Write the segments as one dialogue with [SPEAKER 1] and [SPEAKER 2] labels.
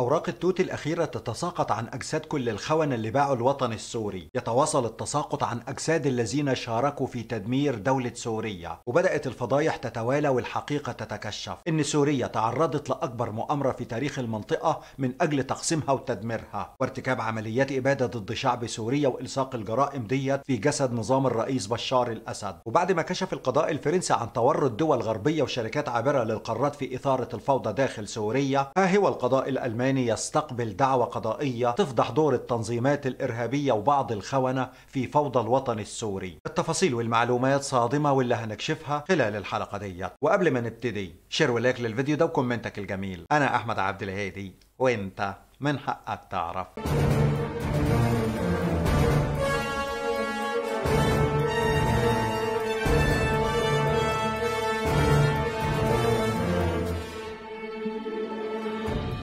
[SPEAKER 1] أوراق التوت الأخيرة تتساقط عن أجساد كل الخونة اللي باعوا الوطن السوري يتواصل التساقط عن أجساد الذين شاركوا في تدمير دولة سوريا وبدأت الفضايح تتوالى والحقيقة تتكشف إن سوريا تعرضت لأكبر مؤامرة في تاريخ المنطقة من أجل تقسيمها وتدميرها وارتكاب عمليات إبادة ضد شعب سوريا وإلصاق الجرائم ديت في جسد نظام الرئيس بشار الأسد وبعد ما كشف القضاء الفرنسي عن تورط دول غربية وشركات عابرة للقارات في إثارة الفوضى داخل سوريا ها هو القضاء الألماني الثاني يستقبل دعوة قضائية تفضح دور التنظيمات الإرهابية وبعض الخونة في فوضى الوطن السوري التفاصيل والمعلومات صادمة واللي هنكشفها خلال الحلقة ديت وقبل ما نبتدي شير ولايك للفيديو ده وكومنتك الجميل أنا أحمد عبد الهادي وأنت من حقك تعرف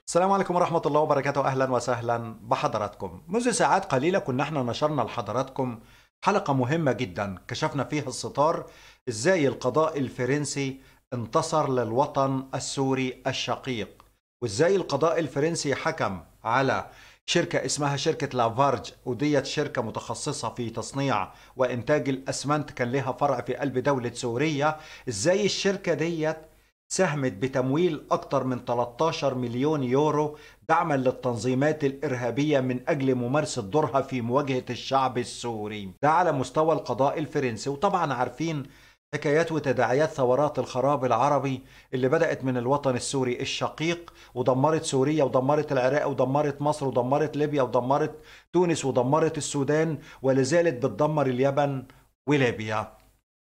[SPEAKER 1] السلام عليكم ورحمة الله وبركاته أهلا وسهلا بحضراتكم منذ ساعات قليلة كنا احنا نشرنا لحضراتكم حلقة مهمة جدا كشفنا فيها الستار ازاي القضاء الفرنسي انتصر للوطن السوري الشقيق وازاي القضاء الفرنسي حكم على شركة اسمها شركة لافارج وديت شركة متخصصة في تصنيع وإنتاج الأسمنت كان لها فرع في قلب دولة سوريا ازاي الشركة ديت ساهمت بتمويل أكثر من 13 مليون يورو دعما للتنظيمات الإرهابية من أجل ممارسة دورها في مواجهة الشعب السوري ده على مستوى القضاء الفرنسي وطبعا عارفين حكايات وتداعيات ثورات الخراب العربي اللي بدأت من الوطن السوري الشقيق ودمرت سوريا ودمرت العراق ودمرت مصر ودمرت ليبيا ودمرت تونس ودمرت السودان ولازالت بتدمر اليمن وليبيا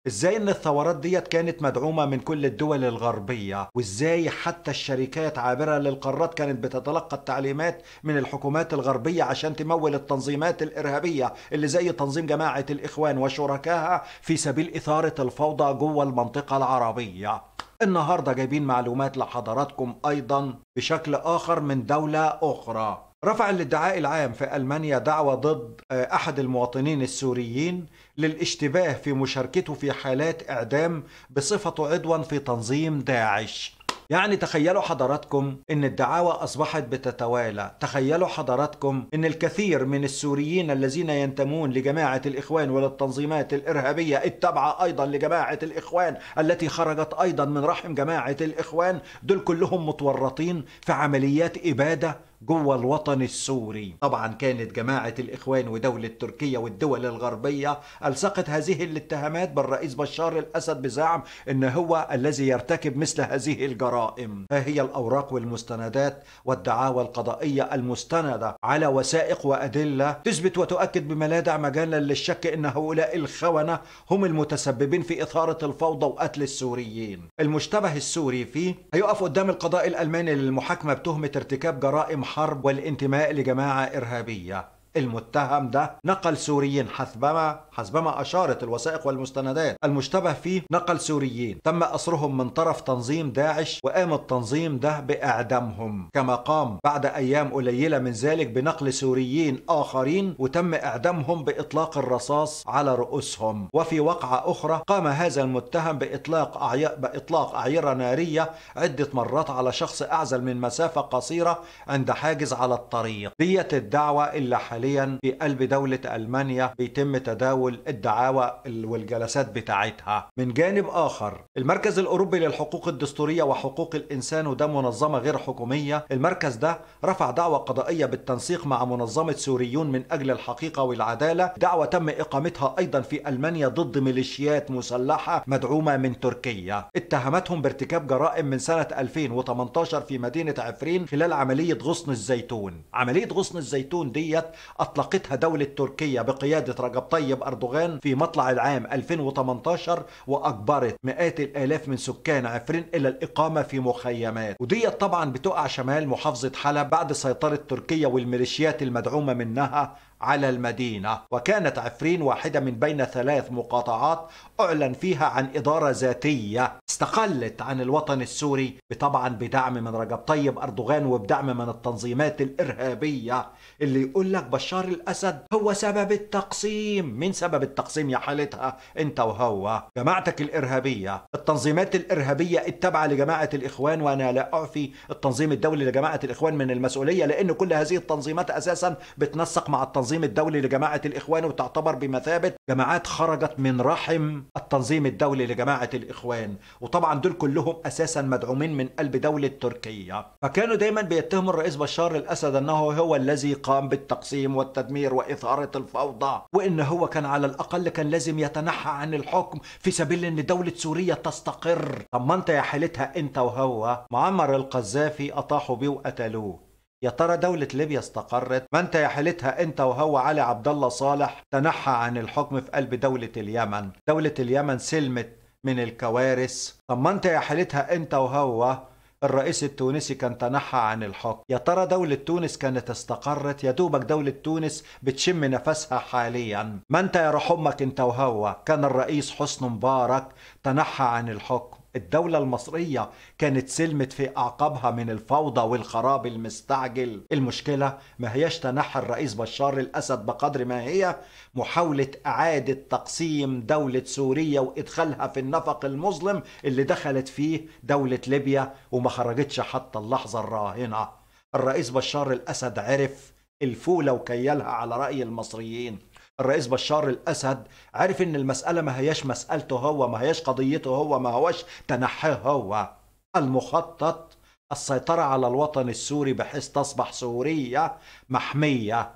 [SPEAKER 1] ازاي ان الثورات ديت كانت مدعومه من كل الدول الغربيه وازاي حتى الشركات عابره للقارات كانت بتتلقى التعليمات من الحكومات الغربيه عشان تمول التنظيمات الارهابيه اللي زي تنظيم جماعه الاخوان وشركائها في سبيل اثاره الفوضى جوه المنطقه العربيه النهارده جايبين معلومات لحضراتكم ايضا بشكل اخر من دوله اخرى رفع الادعاء العام في ألمانيا دعوى ضد آه، أحد المواطنين السوريين للاشتباه في مشاركته في حالات إعدام بصفته عضوا في تنظيم داعش يعني تخيلوا حضراتكم ان الدعاوى اصبحت بتتوالى تخيلوا حضراتكم ان الكثير من السوريين الذين ينتمون لجماعة الاخوان وللتنظيمات الارهابية التابعة ايضا لجماعة الاخوان التي خرجت ايضا من رحم جماعة الاخوان دول كلهم متورطين في عمليات ابادة جوه الوطن السوري طبعا كانت جماعة الإخوان ودولة تركيا والدول الغربية ألصقت هذه الاتهامات بالرئيس بشار الأسد بزعم أن هو الذي يرتكب مثل هذه الجرائم ها هي الأوراق والمستندات والدعاوى القضائية المستندة على وثائق وأدلة تثبت وتؤكد بما لا مجالا للشك أن هؤلاء الخونة هم المتسببين في إثارة الفوضى وقتل السوريين المشتبه السوري فيه هيقف قدام القضاء الألماني للمحاكمة بتهمة ارتكاب جرائم الحرب والانتماء لجماعه ارهابيه المتهم ده نقل سوريين حسبما حسبما أشارت الوثائق والمستندات المشتبه فيه نقل سوريين تم أسرهم من طرف تنظيم داعش وقام التنظيم ده بإعدامهم كما قام بعد أيام قليلة من ذلك بنقل سوريين آخرين وتم إعدامهم بإطلاق الرصاص على رؤوسهم وفي وقعة أخرى قام هذا المتهم بإطلاق أعي... بإطلاق أعيرة نارية عدة مرات على شخص أعزل من مسافة قصيرة عند حاجز على الطريق ديت الدعوة إلا حاليا حاليا في قلب دولة ألمانيا بيتم تداول الدعاوى والجلسات بتاعتها من جانب آخر المركز الأوروبي للحقوق الدستورية وحقوق الإنسان وده منظمة غير حكومية المركز ده رفع دعوة قضائية بالتنسيق مع منظمة سوريون من أجل الحقيقة والعدالة دعوة تم إقامتها أيضا في ألمانيا ضد ميليشيات مسلحة مدعومة من تركيا اتهمتهم بارتكاب جرائم من سنة 2018 في مدينة عفرين خلال عملية غصن الزيتون عملية غصن الزيتون ديت أطلقتها دولة تركيا بقيادة رجب طيب أردوغان في مطلع العام 2018 وأجبرت مئات الآلاف من سكان عفرين إلى الإقامة في مخيمات ودي طبعا بتقع شمال محافظة حلب بعد سيطرة تركيا والميليشيات المدعومة منها على المدينة وكانت عفرين واحدة من بين ثلاث مقاطعات أعلن فيها عن إدارة ذاتية استقلت عن الوطن السوري طبعا بدعم من رجب طيب أردوغان وبدعم من التنظيمات الإرهابية اللي يقول لك بشار الأسد هو سبب التقسيم مين سبب التقسيم يا حالتها أنت وهو جماعتك الإرهابية التنظيمات الإرهابية التابعة لجماعة الإخوان وأنا لا أعفي التنظيم الدولي لجماعة الإخوان من المسؤولية لأن كل هذه التنظيمات أساسا بتنسق مع التنظيم التنظيم الدولي لجماعة الإخوان وتعتبر بمثابة جماعات خرجت من رحم التنظيم الدولي لجماعة الإخوان وطبعا دول كلهم أساسا مدعومين من قلب دولة تركيا فكانوا دايما بيتهموا الرئيس بشار الأسد أنه هو الذي قام بالتقسيم والتدمير وإثارة الفوضى وإن هو كان على الأقل كان لازم يتنحى عن الحكم في سبيل أن دولة سوريا تستقر طب ما أنت يا حالتها أنت وهو معمر القذافي أطاحوا بيه وقتلوه يا ترى دولة ليبيا استقرت؟ ما انت يا حالتها انت وهو علي عبد الله صالح تنحى عن الحكم في قلب دولة اليمن، دولة اليمن سلمت من الكوارث، طب ما انت يا حالتها انت وهو الرئيس التونسي كان تنحى عن الحكم، يا ترى دولة تونس كانت استقرت؟ يا دوبك دولة تونس بتشم نفسها حاليا، ما انت يا روح امك انت وهو، كان الرئيس حسني مبارك تنحى عن الحكم. الدولة المصرية كانت سلمت في أعقابها من الفوضى والخراب المستعجل المشكلة ما هيش تنحى الرئيس بشار الأسد بقدر ما هي محاولة إعادة تقسيم دولة سوريا وإدخالها في النفق المظلم اللي دخلت فيه دولة ليبيا وما خرجتش حتى اللحظة الراهنة الرئيس بشار الأسد عرف الفولة وكيلها على رأي المصريين الرئيس بشار الاسد عرف ان المساله ما هياش مسالته هو ما هياش قضيته هو ما هوش تنحيه هو المخطط السيطره على الوطن السوري بحيث تصبح سوريه محميه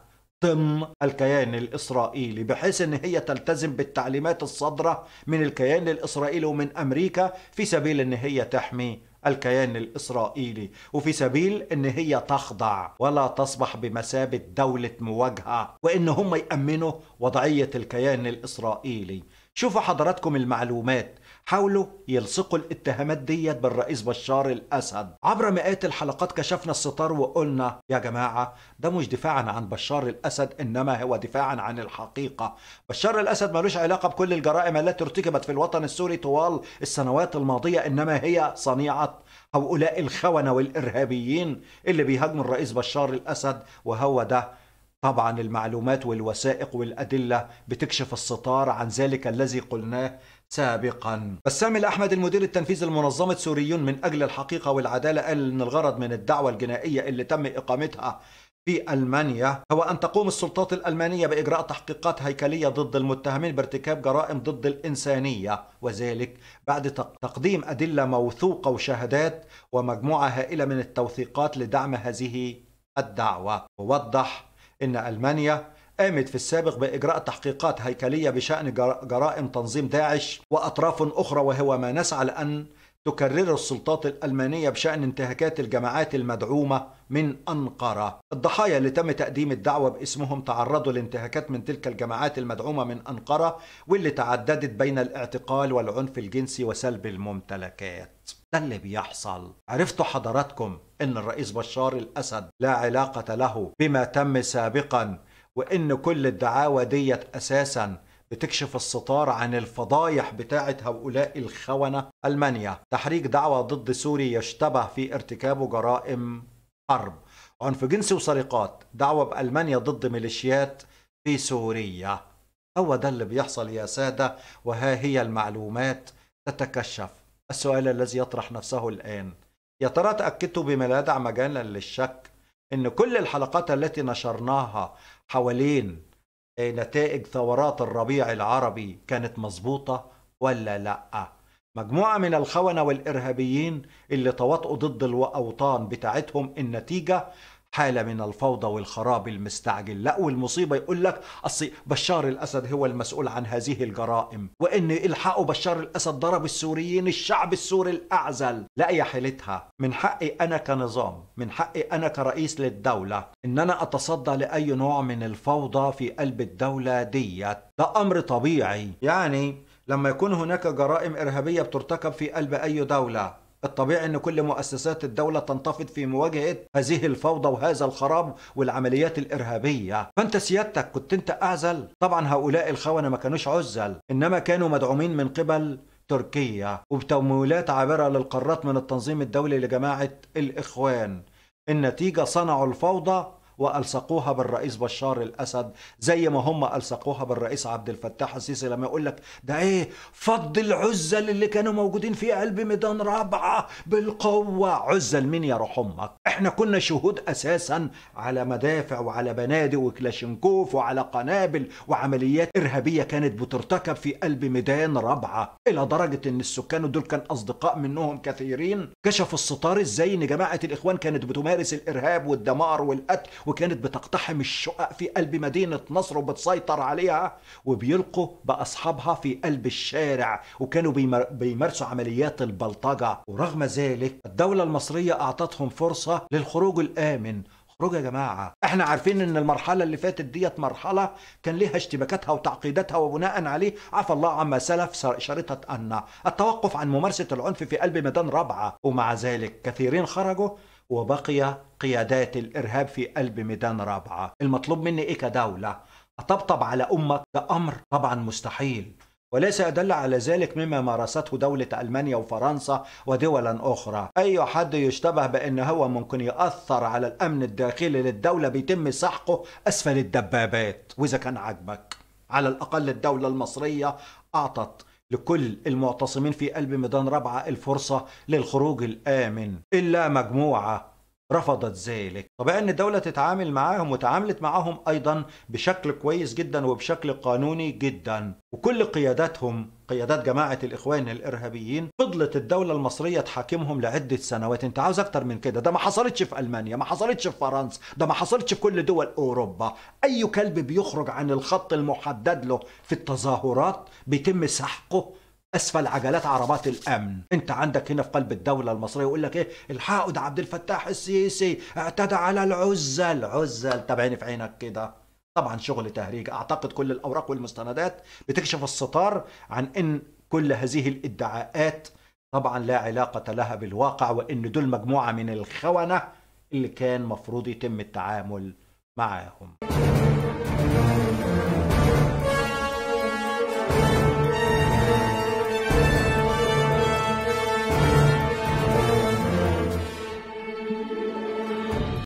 [SPEAKER 1] ضمن الكيان الاسرائيلي بحيث ان هي تلتزم بالتعليمات الصادره من الكيان الاسرائيلي ومن امريكا في سبيل ان هي تحمي الكيان الإسرائيلي وفي سبيل أن هي تخضع ولا تصبح بمثابة دولة مواجهة وأن هم يأمنوا وضعية الكيان الإسرائيلي شوفوا حضراتكم المعلومات حاولوا يلصقوا الاتهامات ديت بالرئيس بشار الأسد عبر مئات الحلقات كشفنا الستار وقلنا يا جماعة ده مش دفاعا عن بشار الأسد إنما هو دفاعا عن الحقيقة بشار الأسد ملوش علاقة بكل الجرائم التي ارتكبت في الوطن السوري طوال السنوات الماضية إنما هي صنيعة هؤلاء الخونة والإرهابيين اللي بيهاجموا الرئيس بشار الأسد وهو ده طبعا المعلومات والوثائق والأدلة بتكشف الستار عن ذلك الذي قلناه سابقا بسام الأحمد المدير التنفيذي لمنظمة سوريون من أجل الحقيقة والعدالة قال أن الغرض من الدعوة الجنائية اللي تم إقامتها في ألمانيا هو أن تقوم السلطات الألمانية بإجراء تحقيقات هيكلية ضد المتهمين بارتكاب جرائم ضد الإنسانية وذلك بعد تقديم أدلة موثوقة وشهادات ومجموعة هائلة من التوثيقات لدعم هذه الدعوة ووضح أن ألمانيا قامت في السابق بإجراء تحقيقات هيكلية بشأن جرائم تنظيم داعش وأطراف أخرى وهو ما نسعى لأن تكرر السلطات الألمانية بشأن انتهاكات الجماعات المدعومة من أنقرة الضحايا اللي تم تقديم الدعوة باسمهم تعرضوا لانتهاكات من تلك الجماعات المدعومة من أنقرة واللي تعددت بين الاعتقال والعنف الجنسي وسلب الممتلكات ده اللي بيحصل عرفتوا حضراتكم ان الرئيس بشار الاسد لا علاقه له بما تم سابقا وإن كل الدعاوى ديت أساساً بتكشف الستار عن الفضايح بتاعة هؤلاء الخونة ألمانيا تحريك دعوة ضد سوري يشتبه في ارتكابه جرائم حرب عنف جنسي وسرقات دعوة بألمانيا ضد ميليشيات في سوريا هو ده اللي بيحصل يا سادة وها هي المعلومات تتكشف السؤال الذي يطرح نفسه الآن يا ترى تأكدتوا بما لا مجالا للشك ان كل الحلقات التي نشرناها حوالين آه، نتائج ثورات الربيع العربي كانت مظبوطه ولا لا مجموعه من الخونه والارهابيين اللي تواطؤوا ضد الاوطان بتاعتهم النتيجه حالة من الفوضى والخراب المستعجل لا والمصيبة يقول لك أصل بشار الأسد هو المسؤول عن هذه الجرائم وإن إلحاقه بشار الأسد ضرب السوريين الشعب السوري الأعزل لا يا حيلتها من حقي أنا كنظام من حقي أنا كرئيس للدولة إن أنا أتصدى لأي نوع من الفوضى في قلب الدولة ديت ده أمر طبيعي يعني لما يكون هناك جرائم إرهابية بترتكب في قلب أي دولة الطبيعي أن كل مؤسسات الدولة تنتفض في مواجهة هذه الفوضى وهذا الخراب والعمليات الإرهابية فأنت سيادتك كنت أنت أعزل طبعا هؤلاء الخونة ما كانوش عزل إنما كانوا مدعومين من قبل تركيا وبتمويلات عابرة للقارات من التنظيم الدولي لجماعة الإخوان النتيجة صنعوا الفوضى والصقوها بالرئيس بشار الاسد زي ما هم الصقوها بالرئيس عبد الفتاح السيسي لما يقول لك ده ايه فض العزل اللي كانوا موجودين في قلب ميدان رابعه بالقوه عزل مين يا روح امك احنا كنا شهود اساسا على مدافع وعلى بنادق وكلاشينكوف وعلى قنابل وعمليات ارهابيه كانت بترتكب في قلب ميدان رابعه الى درجه ان السكان دول كان اصدقاء منهم كثيرين كشفوا الستار ازاي ان جماعه الاخوان كانت بتمارس الارهاب والدمار والقتل وكانت بتقتحم الشقق في قلب مدينة نصر وبتسيطر عليها وبيلقوا بأصحابها في قلب الشارع وكانوا بيمارسوا عمليات البلطجة ورغم ذلك الدولة المصرية أعطتهم فرصة للخروج الآمن اخرجوا يا جماعه احنا عارفين ان المرحله اللي فاتت ديت مرحله كان ليها اشتباكاتها وتعقيداتها وبناء عليه عفى الله عما سلف شريطة ان التوقف عن ممارسه العنف في قلب ميدان رابعه ومع ذلك كثيرين خرجوا وبقي قيادات الارهاب في قلب ميدان رابعه المطلوب مني ايه كدوله اطبطب على امك ده امر طبعا مستحيل وليس يدل على ذلك مما مارسته دولة ألمانيا وفرنسا ودولا أخرى أي حد يشتبه بأن هو ممكن يأثر على الأمن الداخلي للدولة بيتم سحقه أسفل الدبابات وإذا كان عجبك على الأقل الدولة المصرية أعطت لكل المعتصمين في قلب ميدان ربعة الفرصة للخروج الآمن إلا مجموعة رفضت ذلك طبيعي ان الدولة تتعامل معاهم وتعاملت معاهم ايضا بشكل كويس جدا وبشكل قانوني جدا وكل قياداتهم قيادات جماعة الإخوان الإرهابيين فضلت الدولة المصرية تحاكمهم لعدة سنوات أنت عاوز أكتر من كده ده ما حصلتش في ألمانيا ما حصلتش في فرنسا ده ما حصلتش في كل دول أوروبا أي كلب بيخرج عن الخط المحدد له في التظاهرات بيتم سحقه اسفل عجلات عربات الامن انت عندك هنا في قلب الدوله المصريه يقول لك ايه الحاقد عبد الفتاح السيسي اعتدى على العزل العزل طب عيني في عينك كده طبعا شغل تهريج اعتقد كل الاوراق والمستندات بتكشف الستار عن ان كل هذه الادعاءات طبعا لا علاقه لها بالواقع وان دول مجموعه من الخونه اللي كان مفروض يتم التعامل معاهم